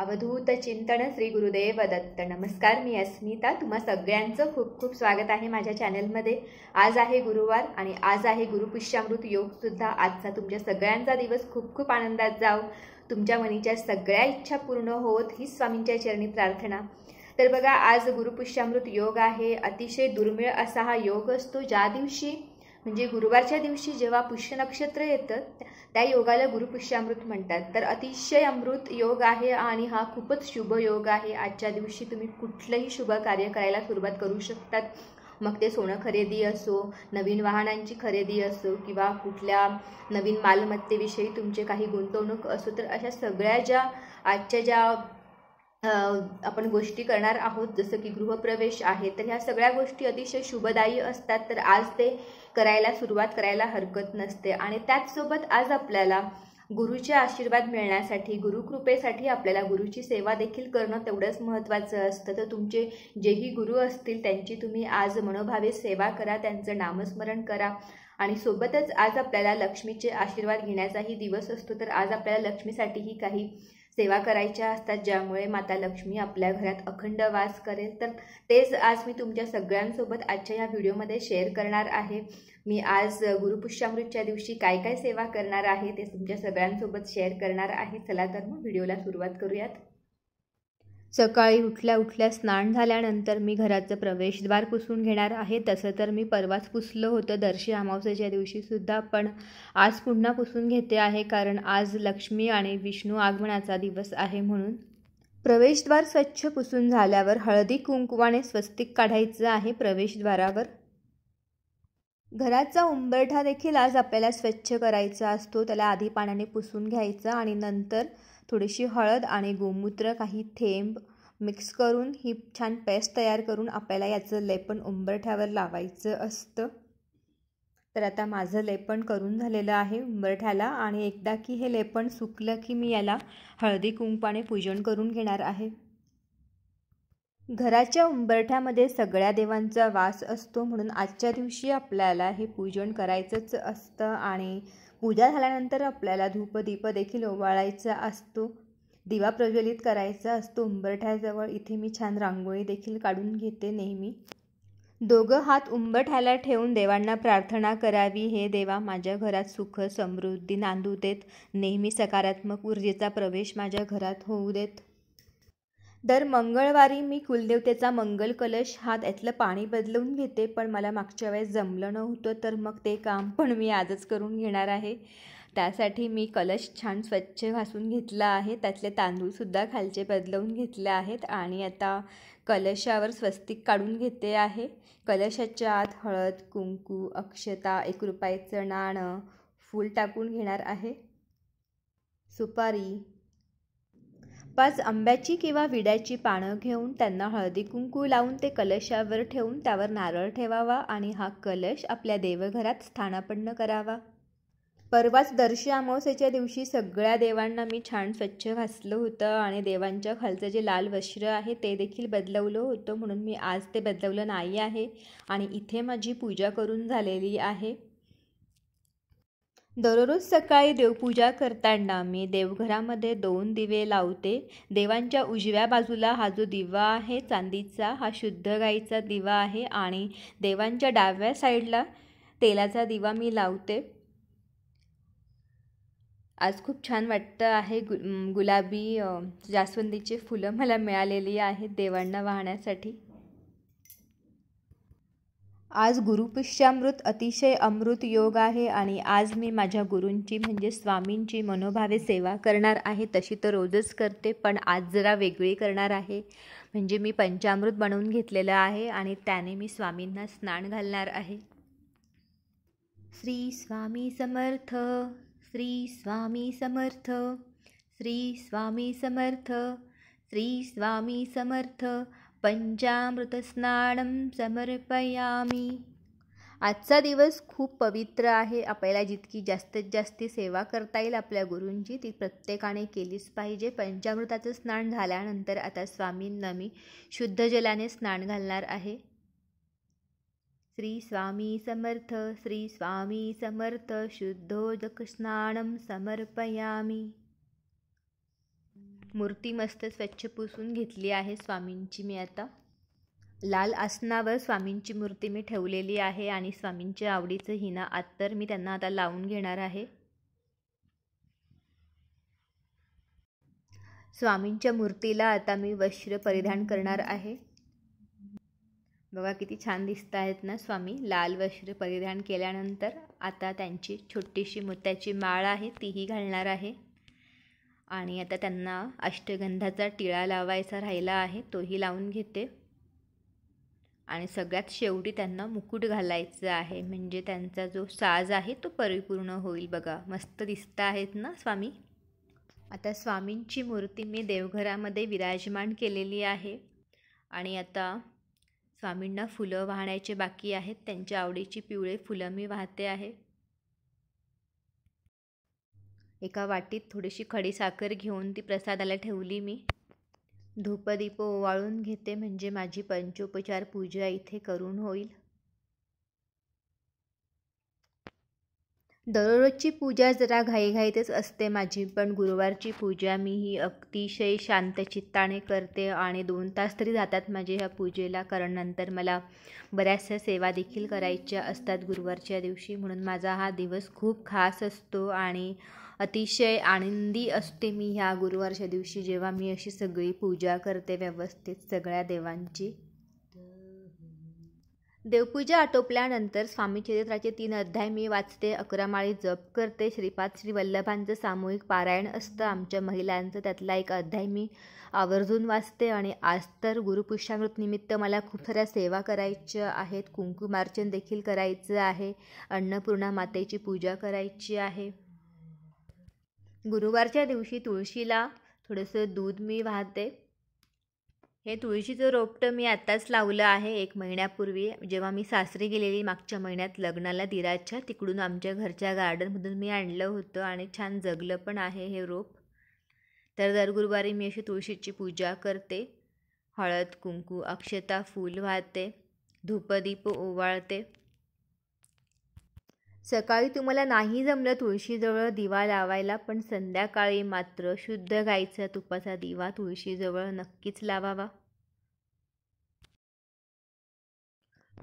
अवधूत चिंतन श्री गुरुदेव दत्त नमस्कार मी अस्मिता तुम्हा सगळ्यांचं खूप खूप स्वागत आहे माझ्या चॅनलमध्ये आज आहे गुरुवार आणि आज आहे गुरुपुष्यामृत योगसुद्धा आजचा तुमच्या सगळ्यांचा दिवस खूप खूप आनंदात जाव तुमच्या मनीच्या सगळ्या इच्छा पूर्ण होत ही स्वामींच्या चरणी प्रार्थना तर बघा आज गुरुपुष्यामृत योग आहे अतिशय दुर्मिळ असा हा योग असतो ज्या दिवशी म्हणजे गुरुवारच्या दिवशी जेव्हा पुष्य नक्षत्र येतं त्या योगाला गुरुपुष्यामृत म्हणतात तर अतिशय अमृत योग आहे आणि हा खूपच शुभ योग आहे आजच्या दिवशी तुम्ही कुठलंही शुभ कार्य करायला सुरुवात करू शकतात मग ते सोनं खरेदी असो नवीन वाहनांची खरेदी असो किंवा कुठल्या नवीन मालमत्तेविषयी तुमचे काही गुंतवणूक असो तर अशा सगळ्या ज्या आजच्या ज्या आपण गोष्टी करणार आहोत जसं की गृहप्रवेश आहे तर ह्या सगळ्या गोष्टी अतिशय शुभदायी असतात तर आज ते करायला सुरुवात करायला हरकत नसते आणि त्याचसोबत आज आपल्याला गुरुचे आशीर्वाद मिळण्यासाठी गुरुकृपेसाठी आपल्याला गुरुची सेवा देखील करणं तेवढंच महत्त्वाचं असतं तर तुमचे जेही गुरु असतील त्यांची तुम्ही आज मनोभावे सेवा करा त्यांचं नामस्मरण करा आणि सोबतच आज आपल्याला लक्ष्मीचे आशीर्वाद घेण्याचाही दिवस असतो तर आज आपल्याला लक्ष्मीसाठीही काही सेवा करायच्या असतात ज्यामुळे माता लक्ष्मी आपल्या घरात अखंड वास करेल तर तेच आज मी तुमच्या सगळ्यांसोबत आजच्या या व्हिडिओमध्ये शेअर करणार आहे मी आज गुरुपुष्यामृतच्या दिवशी काय काय सेवा करणार आहे ते तुमच्या सगळ्यांसोबत शेअर करणार आहे चला तर मग व्हिडिओला सुरुवात करूयात सकाळी उठल्या उठल्या स्नान झाल्यानंतर मी घराचं प्रवेशद्वार पुसून घेणार आहे तसं तर मी परवाच पुसलं होतं दर्शी अमावस्याच्या दिवशीसुद्धा पण आज पुन्हा पुसून घेते आहे कारण आज लक्ष्मी आणि विष्णू आगमनाचा दिवस आहे म्हणून प्रवेशद्वार स्वच्छ पुसून झाल्यावर हळदी कुंकवाने स्वस्तिक काढायचं आहे प्रवेशद्वारावर घराचा उंबरठा देखील आज आपल्याला स्वच्छ करायचा असतो त्याला आधी पाण्याने पुसून घ्यायचा आणि नंतर थोडीशी हळद आणि गोमूत्र काही थेंब मिक्स करून ही छान पेस्ट तयार करून आपल्याला याचं लेपण उंबरठ्यावर लावायचं असतं तर आता माझं लेपण करून झालेलं आहे उंबरठ्याला आणि एकदा की हे लेपण सुकलं की मी याला हळदी कुंकवाने पूजन करून घेणार आहे घराच्या उंबरठ्यामध्ये सगळ्या देवांचा वास असतो म्हणून आजच्या दिवशी आपल्याला हे पूजन करायचंच असतं आणि पूजा झाल्यानंतर आपल्याला धूपदीप देखील ओवाळायचा असतो दिवा प्रज्वलित करायचा असतो उंबरठ्याजवळ इथे मी छान रांगोळी देखील काढून घेते नेहमी दोघं हात उंबरठ्याला ठेवून देवांना प्रार्थना करावी हे देवा माझ्या घरात सुख समृद्धी नांदू देत नेहमी सकारात्मक ऊर्जेचा प्रवेश माझ्या घरात होऊ देत दर मंगळवारी मी कुलदेवतेचा मंगल कलश हा त्यातलं पाणी बदलवून घेते पण मला मागच्या वेळेस जमलं नव्हतं तर मग ते काम पण मी आजच करून घेणार आहे त्यासाठी मी कलश छान स्वच्छ घासून घेतला आहे त्यातले तांदूळसुद्धा खालचे बदलवून घेतले आहेत आणि आता कलशावर स्वस्तिक काढून घेते आहे कलशाच्या आत हळद कुंकू अक्षता एक रुपयाचं नाणं फूल टाकून घेणार आहे सुपारी पाच आंब्याची किंवा विड्याची पानं घेऊन त्यांना हळदी कुंकू लावून ते कलशावर ठेवून त्यावर नारळ ठेवावा आणि हा कलश आपल्या देवघरात स्थानापन्न करावा परवाच दर्शी अमावस्याच्या दिवशी सगळ्या देवांना मी छान स्वच्छ घासलं होतं आणि देवांच्या खालचं जे लाल वस्त्र आहे ते देखील बदलवलं होतं म्हणून मी आज ते बदलवलं नाही आहे आणि इथे माझी पूजा करून झालेली आहे दररोज सकाळी देवपूजा करताना मी देवघरामध्ये दोन दिवे लावते देवांच्या उजव्या बाजूला हा जो दिवा आहे चांदीचा हा शुद्ध गाईचा दिवा आहे आणि देवांच्या डाव्या साईडला तेलाचा दिवा मी लावते आज खूप छान वाटतं आहे गु गुलाबी जास्वंदीची फुलं मला मिळालेली आहेत देवांना वाहण्यासाठी आज गुरुपुष्यामृत अतिशय अमृत योग आहे आणि आज मी माझ्या गुरूंची म्हणजे स्वामींची मनोभावे सेवा करणार आहे तशी तर रोजच करते पण आज जरा वेगळी करणार आहे म्हणजे मी पंचामृत बनवून घेतलेलं आहे आणि त्याने मी स्वामींना स्नान घालणार आहे श्री स्वामी समर्थ श्री स्वामी समर्थ श्री स्वामी समर्थ श्री स्वामी समर्थ पंचामृतस्नानं समर्पयामी आजचा दिवस खूप पवित्र आहे आपल्याला जितकी जास्तीत जास्त सेवा करता येईल आपल्या गुरूंची ती प्रत्येकाने केलीच पाहिजे पंचामृताचं स्नान झाल्यानंतर आता स्वामींना मी शुद्ध जलाने स्नान घालणार आहे श्री स्वामी समर्थ श्री स्वामी समर्थ शुद्धोदक स्नानं समर्पयामी मूर्ती मस्त स्वच्छ पुसून घेतली आहे स्वामींची मी आता लाल आसनावर स्वामींची मूर्ती मी ठेवलेली आहे आणि स्वामींच्या आवडीचं हिना आत्तर मी त्यांना आता लावून घेणार आहे स्वामींच्या मूर्तीला आता मी वस्त्र परिधान करणार आहे बघा किती छान दिसत आहेत ना स्वामी लाल वस्त्र परिधान केल्यानंतर आता त्यांची छोटीशी मोत्याची माळ आहे तीही घालणार आहे आणि आता त्यांना अष्टगंधाचा टिळा लावायचा राहिला आहे तोही लावून घेते आणि सगळ्यात शेवटी त्यांना मुकुट घालायचं आहे म्हणजे त्यांचा जो साज आहे तो परिपूर्ण होईल बघा मस्त दिसत आहेत ना स्वामी आता स्वामींची मूर्ती मी देवघरामध्ये विराजमान केलेली आहे आणि आता स्वामींना फुलं वाहण्याचे बाकी आहेत त्यांच्या आवडीची पिवळे फुलं मी वाहते आहे एका वाटीत थोडीशी खडी साखर घेऊन ती प्रसादाला ठेवली मी धूपदीप ओवाळून घेते म्हणजे माझी पंचोपचार पूजा इथे करून होईल दररोजची पूजा जरा घाईघाईतच असते माझी पण गुरुवारची पूजा मी ही अतिशय शांतचित्ताने करते आणि दोन तास तरी जातात माझे ह्या पूजेला कारण नंतर मला बऱ्याचशा सेवा देखील करायच्या असतात गुरुवारच्या दिवशी म्हणून माझा हा दिवस खूप खास असतो आणि अतिशय आनंदी असते मी ह्या गुरुवारच्या दिवशी जेव्हा मी अशी सगळी पूजा करते व्यवस्थित सगळ्या देवांची देवपूजा आटोपल्यानंतर स्वामीचरित्राचे तीन अध्याय मी वाचते अकरा माळी जप करते श्रीपाद श्री वल्लभांचं सामूहिक पारायण असतं आमच्या महिलांचं त्यातला एक अध्याय मी आवर्जून वाचते आणि आज तर निमित्त मला खूप साऱ्या सेवा करायच्या आहेत कुंकुमार्चन देखील करायचं आहे अन्नपूर्णा मातेची पूजा करायची आहे गुरुवारच्या दिवशी तुळशीला थोडंसं दूध मी वाहते हे तुळशीचं रोपटं मी आत्ताच लावलं आहे एक महिन्यापूर्वी जेव्हा मी सासरी गेलेली मागच्या महिन्यात लग्नाला दिराच्या तिकडून आमच्या घरच्या गार्डनमधून मी आणलं होतं आणि छान जगलं पण आहे हे रोप तर दर गुरुवारी मी अशी तुळशीची पूजा करते हळद कुंकू अक्षता फूल वाहते धूपदीप ओवाळते सकाळी तुम्हाला नाही जमलं तुळशीजवळ दिवा लावायला पण संध्याकाळी मात्र शुद्ध गाईचा तुपाचा दिवा तुळशीजवळ नक्कीच लावावा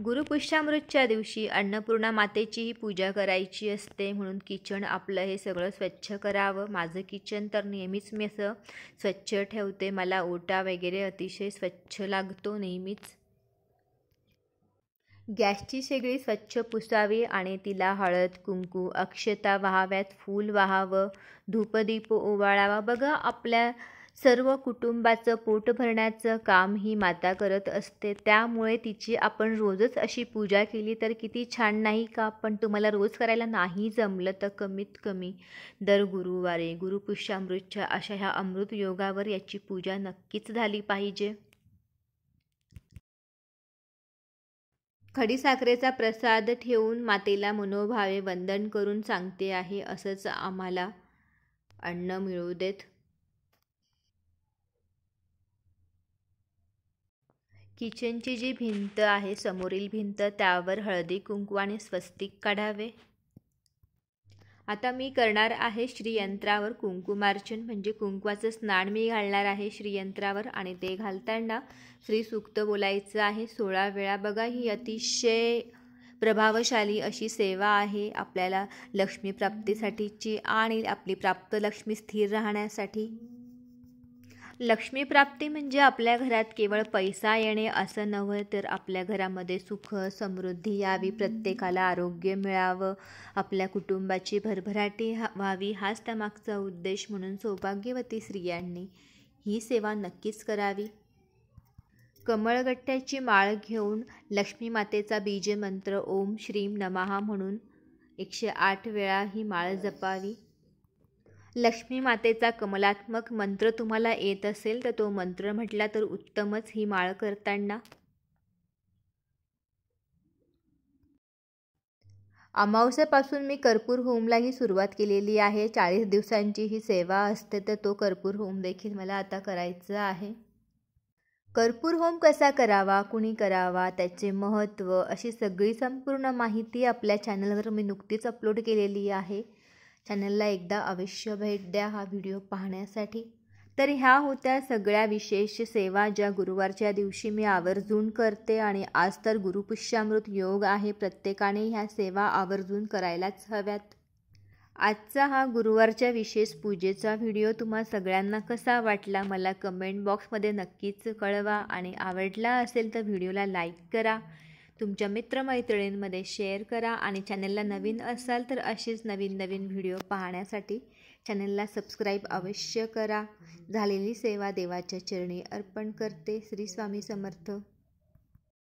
गुरुपुष्यामृतच्या दिवशी अन्नपूर्णा मातेचीही पूजा करायची असते म्हणून किचन आपलं हे सगळं स्वच्छ करावं माझं किचन तर नेहमीच मी असं स्वच्छ ठेवते मला ओटा वगैरे अतिशय स्वच्छ लागतो नेहमीच गॅसची शेगडी स्वच्छ पुसावी आणि तिला हळद कुंकू अक्षता व्हाव्यात फूल व्हावं धूपदीप ओवाळावा बघा आपल्या सर्व कुटुंबाचं पोट भरण्याचं काम ही माता करत असते त्यामुळे तिची आपण रोजच अशी पूजा केली तर किती छान नाही का पण तुम्हाला रोज करायला नाही जमलं तर कमीत कमी दर गुरुवारी गुरुपुष्यामृतच्या अशा ह्या अमृत योगावर याची पूजा नक्कीच झाली पाहिजे खडीसाखरेचा प्रसाद ठेवून मातेला मनोभावे वंदन करून सांगते आहे असंच आम्हाला अन्न मिळू देत किचनची जी भिंत आहे समोरील भिंत त्यावर हळदी कुंकू आणि स्वस्तिक काढावे आता मी करणार आहे श्रीयंत्रावर कुंकुमार्चन म्हणजे कुंकवाचं स्नान मी घालणार आहे श्रीयंत्रावर आणि ते घालताना श्रीसूक्त बोलायचं आहे सोळा वेळा बघा ही अतिशय प्रभावशाली अशी सेवा आहे आपल्याला लक्ष्मी प्राप्तीसाठीची आणि आपली प्राप्त लक्ष्मी स्थिर राहण्यासाठी लक्ष्मीप्राप्ती म्हणजे आपल्या घरात केवळ पैसा येणे असं नव्हे तर आपल्या घरामध्ये सुख समृद्धी यावी प्रत्येकाला आरोग्य मिळावं आपल्या कुटुंबाची भरभराटी व्हावी हाच त्यामागचा उद्देश म्हणून सौभाग्यवती स्त्रियांनी ही सेवा नक्कीच करावी कमळगट्ट्याची माळ घेऊन लक्ष्मी मातेचा बीजमंत्र ओम श्रीम नमहा म्हणून एकशे आठ वेळा ही माळ जपावी लक्ष्मी मातेचा कमलात्मक मंत्र तुम्हाला येत असेल तर तो मंत्र म्हटला तर उत्तमच ही माळ करताना अमावस्यापासून मी कर्पूर होमलाही सुरुवात केलेली आहे चाळीस दिवसांची ही सेवा असते तर तो कर्पूर होम देखील मला आता करायचं आहे कर्पूर होम कसा करावा कुणी करावा त्याचे महत्त्व अशी सगळी संपूर्ण माहिती आपल्या चॅनलवर मी नुकतीच अपलोड केलेली आहे चॅनलला एकदा अवश्य भेट द्या हा व्हिडिओ पाहण्यासाठी तर ह्या होत्या सगळ्या विशेष सेवा ज्या गुरुवारच्या दिवशी मी आवर्जून करते आणि आज तर गुरुपुष्यामृत योग आहे प्रत्येकाने ह्या सेवा आवर्जून करायलाच हव्यात आजचा हा गुरुवारच्या विशेष पूजेचा व्हिडिओ तुम्हा सगळ्यांना कसा वाटला मला कमेंट बॉक्समध्ये नक्कीच कळवा आणि आवडला असेल तर व्हिडिओला लाईक करा तुमच्या मित्रमैत्रिणींमध्ये शेअर करा आणि चॅनलला नवीन असाल तर असेच नवीन नवीन व्हिडिओ पाहण्यासाठी चॅनलला सबस्क्राईब अवश्य करा झालेली सेवा देवाच्या चरणी अर्पण करते श्री स्वामी समर्थ